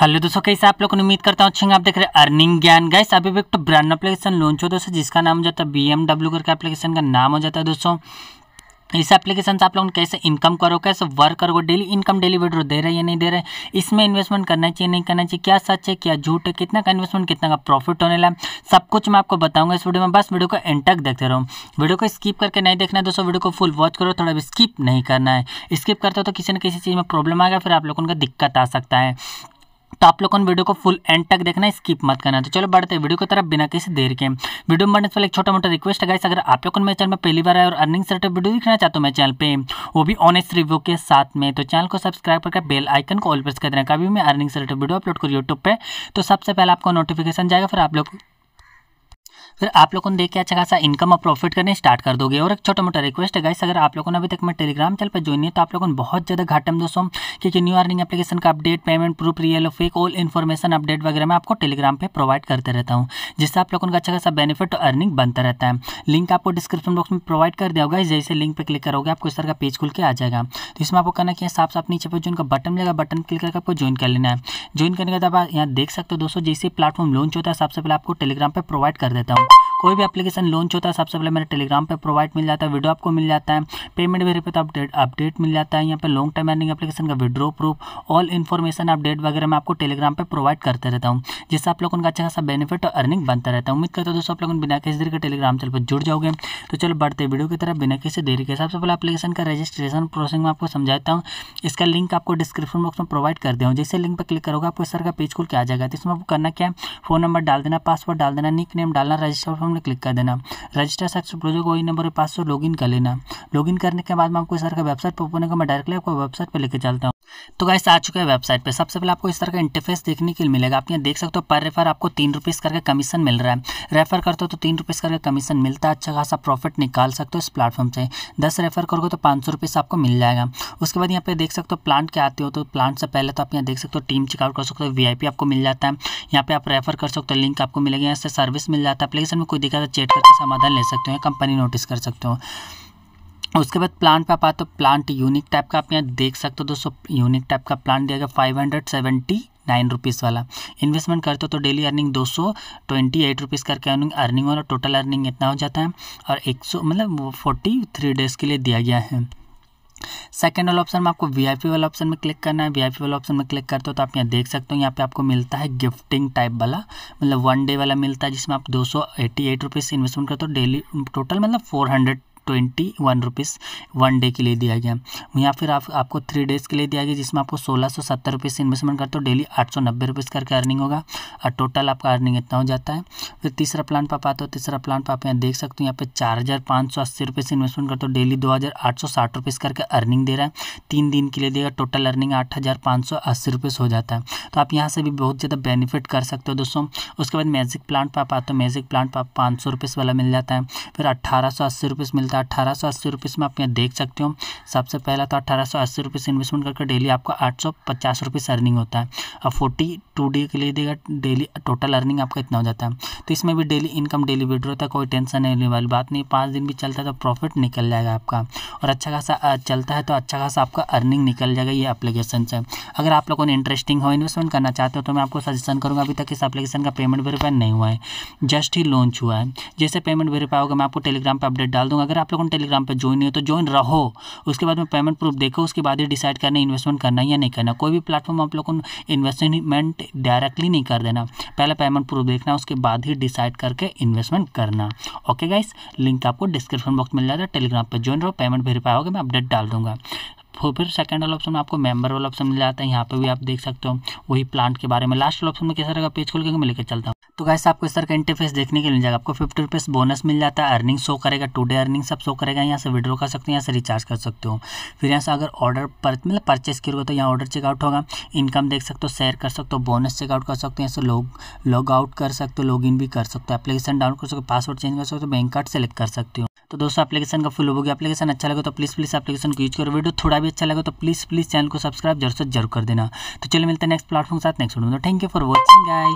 hello दोस्तों कैसे आप लोगों को उम्मीद करता हूँ आप देख रहे हैं अर्निंग ज्ञान गैस अभी भी एक तो ब्रांड एप्लीकेशन लॉन्च हो दोस्तों जिसका नाम हो जाता है बी करके एप्लीकेशन का नाम हो जाता है दोस्तों इस एप्लीकेशन से आप लोग कैसे इनकम करो कैसे वर्क करो डेली इनकम डेली विड्रो दे रहे हैं या नहीं दे रहे इसमें इन्वेस्टमेंट करना चाहिए नहीं करना चाहिए क्या सच है क्या झूठ है कितना का इन्वेस्टमेंट कितना का प्रॉफिट होने लगा सब कुछ मैं आपको बताऊंगा इस वीडियो में बस वीडियो को एंड तक देखते रहो वीडियो को स्किप करके नहीं देखना है दोस्तों वीडियो को फुल वॉच करो थोड़ा भी स्किप नहीं करना है स्किप करते हो तो किसी न किसी चीज़ में प्रॉब्लम आएगा फिर आप लोगों को दिक्कत आ सकता है तो आप लोगों ने वीडियो को फुल एंड तक देखना स्किप मत करना तो चलो बढ़ते हैं वीडियो की तरफ बिना किसी देर के वीडियो बनने से पहले एक छोटा मोटा रिक्वेस्ट है अगर आप लोगों को मेरे चैनल में पहली बार आए और अर्निंग सर्टिफिकेट वीडियो देखना चाहते हो मेरे चैनल पे वो भी ऑनेस्ट रिव्यू के साथ में तो चैनल को सब्सक्राइब करके बेल आइकन को ऑल प्रेस कर देना कभी मैं अर्निंग सर्टिफिकेट वीडियो अपलोड करूँ यूट्यूब पर तो सबसे पहले आपको नोटिफिकेशन जाएगा फिर आप लोग फिर आप लोगों ने देख के अच्छा खासा इनकम और प्रॉफिट करने स्टार्ट कर दोगे और एक छोटा मोटा रिक्वेस्ट है गाइस अगर आप लोगों ने अभी तक मैं टेलीग्राम चैनल पर ज्वाइन नहीं तो आप लोगों ने बहुत ज़्यादा घाटा दोस्तों क्योंकि न्यू अर्निंग एप्लीकेशन का update payment proof real fake all information update वगैरह मैं आपको टेलीग्राम पर प्रोवाइड करते रहता हूँ जिससे आप लोगों का अच्छा खासा बेनिफिट और अर्निंग बनता रहता है लिंक आपको डिस्क्रिप्शन बॉक्स में प्रोवाइड कर दिया होगा जैसे लिंक पर क्लिक करोगे आपको इस तरह का पेज खुल के आ जाएगा तो इसमें आपको करना क्या साफ साफ नीचे पर जो उनका बटन लेगा बटन क्लिक करके आपको ज्वाइन कर लेना है ज्वाइन करने के बाद आप यहाँ देख सकते हो दोस्तों जैसे प्लेटफॉर्म लॉन्च होता है सबसे पहले आपको टेलीग्राम पर प्रोवाइड कर देता हूँ कोई भी एप्लीकेशन लॉन्च होता है सबसे पहले मेरे टेलीग्राम पर प्रोवाइड मिल जाता है वीडियो आपको मिल जाता है पेमेंट वेरी पे तो अपडेट अपडेट मिल जाता है यहाँ पर लॉन्ग टर्म अर्निंग एप्लीकेशन का withdraw proof all information update वगैरह मैं आपको टेलीग्राम पर प्रोवाइड करते रहता हूँ जिससे आप लोगों का अच्छा खासा बेनिफिट और अर्निंग बनता रहता है उम्मीद करता हूँ दोस्तों आप लोग बिना किसी देर के टेलीग्राम चल पर जुड़ जाओगे तो चलो बढ़ते वीडियो की तरफ बिना किसी देरी के सबसे पहले एप्लीकेशन का रजिस्ट्रेशन प्रोसेस में आपको समझाता हूँ इसका लिंक आपको डिस्क्रिप्शन बॉक्स में प्रोवाइड कर दिया हूँ जैसे लिंक पर क्लिक करोगे आपको सर का पेज खुल के आ जाएगा तो इसमें आपको करना क्या है फोन नंबर डाल देना पासवर्ड डाल देना निक नेम डालना रजिस्ट्रेशन में क्लिक कर देना रजिस्टर सक्सेस प्रोजेक्ट वही नंबर पर पासवर्ड लॉगिन कर लेना लॉगिन करने के बाद में आपको सर का वेबसाइट पर ओपन होगा मैं डायरेक्टली आपको वेबसाइट पर लेकर चलता हूँ तो गाइस आ चुके हैं वेबसाइट पे सबसे पहले आपको इस तरह का इंटरफेस देखने के लिए मिलेगा आप यहाँ देख सकते हो पर रेफर आपको तीन रुपीज़ करके कमीशन मिल रहा है रेफर करते हो तो तीन रुपीज़ करके कमीशन मिलता है अच्छा खासा प्रॉफिट निकाल सकते हो इस प्लेटफॉर्म से दस रेफर करोगे तो पाँच सौ आपको मिल जाएगा उसके बाद यहाँ पे देख सकते हो प्लांट के आते हो तो प्लांट से पहले तो आप यहाँ देख सकते हो टीम चेकआउट कर सकते हो वी आपको मिल जाता है यहाँ पे आप रेफर कर सकते हो लिंक आपको मिलेगा यहाँ से सर्विस मिल जाता है एप्लीकेशन में कोई दिक्कत है चेट करके समाधान ले सकते हो कंपनी नोटिस कर सकते हो उसके बाद प्लांट पे आप आते हो प्लांट यूनिक टाइप का आप यहाँ देख सकते हो दोस्तों यूनिक टाइप का प्लांट दिया गया five hundred seventy nine rupees वाला इन्वेस्टमेंट करते हो तो डेली अर्निंग दो सौ ट्वेंटी एट रुपीज़ करके अर्निंग अर्निंग और टोटल अर्निंग इतना हो जाता है और एक सौ मतलब फोर्टी थ्री डेज़ के लिए दिया गया है सेकेंड वाला ऑप्शन में आपको वीआईपी वाला ऑप्शन में क्लिक करना है वीआईपी वाला ऑप्शन में क्लिक करते हो तो आप यहाँ देख सकते हो यहाँ पे आपको मिलता है गिफ्टिंग टाइप वाला मतलब वन डे वाला मिलता है जिसमें आप दो सौ इन्वेस्टमेंट करते हो डेली टोटल मतलब four hundred twenty one rupees one day के लिए दिया गया यहाँ फिर आप, आपको थ्री डेज़ के लिए दिया गया जिसमें आपको सोलह सौ सत्तर रुपीज़ इन्वेस्टमेंट करते हो डेली आठ सौ नब्बे रुपीज़ करके अर्निंग होगा और टोटल आपका अर्निंग इतना हो जाता है फिर तीसरा प्लान पर पाते हो तीसरा प्लान पर आप यहाँ देख सकते हो यहाँ पे चार हज़ार पाँच सौ अस्सी रुपये से इन्वेस्टमेंट करते हो डेली दो हज़ार आठ सौ साठ रुपये करके अर्निंग दे रहा है तीन दिन के लिए देगा टोटल अर्निंग आठ हज़ार पाँच सौ अस्सी रुपये हो जाता है तो आप यहाँ से भी बहुत ज़्यादा बेनिफिट कर सकते हो दोस्तों उसके बाद मैजिक प्लांट पर आप आते हो मैजिक प्लांट पर आप पाँच सौ वाला मिल जाता है फिर अट्ठारह सौ अस्सी मिलता है था तो अठारह सौ अस्सी रुपीज़ में आप यहाँ देख सकते हो सबसे पहला तो अठारह सौ अस्सी रुपये इन्वेस्टमेंट करके डेली आपका आठ सौ पचास रुपीज़ अर्निंग होता है और फोर्टी टू डे के लिए देगा डेली टोटल अर्निंग आपका इतना हो जाता है तो इसमें भी डेली इनकम डेली विड्रो था कोई टेंशन नहीं होने वाली बात नहीं पाँच दिन भी चलता है तो प्रॉफिट निकल जाएगा आपका और अच्छा खासा चलता है तो अच्छा खासा आपका अर्निंग निकल जाएगा ये अपलीकेशन से अगर आप लोगों ने इंटरेस्टिंग हो इन्वेस्टमेंट करना चाहते हो तो मैं आपको सजेशन करूँगा अभी तक इस अपलीकेशन का पेमेंट वेरीफाई नहीं हुआ है जस्ट ही लॉन्च हुआ है जैसे पेमेंट वेरीफाई होगा मैं आपको टेलीग्राम पर अपडेट डाल दूँगा अगर आप लोगों ने टेलीग्राम पर ज्वाइन नहीं हो तो ज्वाइन रहो उसके बाद में पेमेंट प्रूफ देखो उसके बाद ही डिसाइड करना इन्वेस्टमेंट करना या नहीं करना कोई भी प्लेटफॉर्म आप लोगों को इन्वेस्टमेंट डायरेक्टली नहीं कर देना पहले पेमेंट प्रूफ देखना उसके बाद ही डिसाइड करके इन्वेस्टमेंट करना ओके गाइस लिंक आपको डिस्क्रिप्शन बॉक्स मिल जाएगा टेलीग्राम पर ज्वाइन रहो पेमेंट वेरीफाई होगा मैं अपडेट डाल दूंगा फिर सेकंड वाला ऑप्शन आपको मेंबर वाला ऑप्शन मिल जाता है यहाँ पे भी आप देख सकते हो वही प्लांट के बारे में लास्ट वाला ऑप्शन में कैसा रहेगा पेज खोल के मैं लेकर चलता हूँ तो गैस आपको इस तरह का इंटरफेस देखने के लिए मिल जाएगा आपको फिफ्टी रुपीज़ बोनस मिल जाता है अर्निंग शो करेगा टू डे अर्निंग सब शो करेगा यहाँ से विड्रॉ कर सकते हो यहाँ से रिचार्ज कर सकते हो फिर यहाँ से अगर ऑर्डर पर मतलब परचेस करोगे तो यहाँ ऑर्डर चेकआउट होगा इनकम देख सकते हो शेयर कर सकते हो बोनस चेकआउट कर सकते हो यहाँ से लॉग लॉग आउट कर सकते हो लॉग इन भी कर सकते हो एप्लीकेशन डाउनलोड कर सकते हो पासवर्ड चेंज कर सकते हो बैंक कार्ड सेलेक्ट कर सकते हो तो दोस्तों एप्लीकेशन का फुल हो गया एप्लीकेशन अच्छा लगे तो प्लीज़ प्लीज़ एप्लीकेशन को यूज करो वीडियो थोड़ा भी अच्छा लगे तो प्लीज़ प्लीज़ चैनल को सब्सक्राइब जरूर से जरूर कर देना तो चलिए मिलते हैं नेक्स्ट प्लेटफॉर्म के साथ next video thank you for watching guys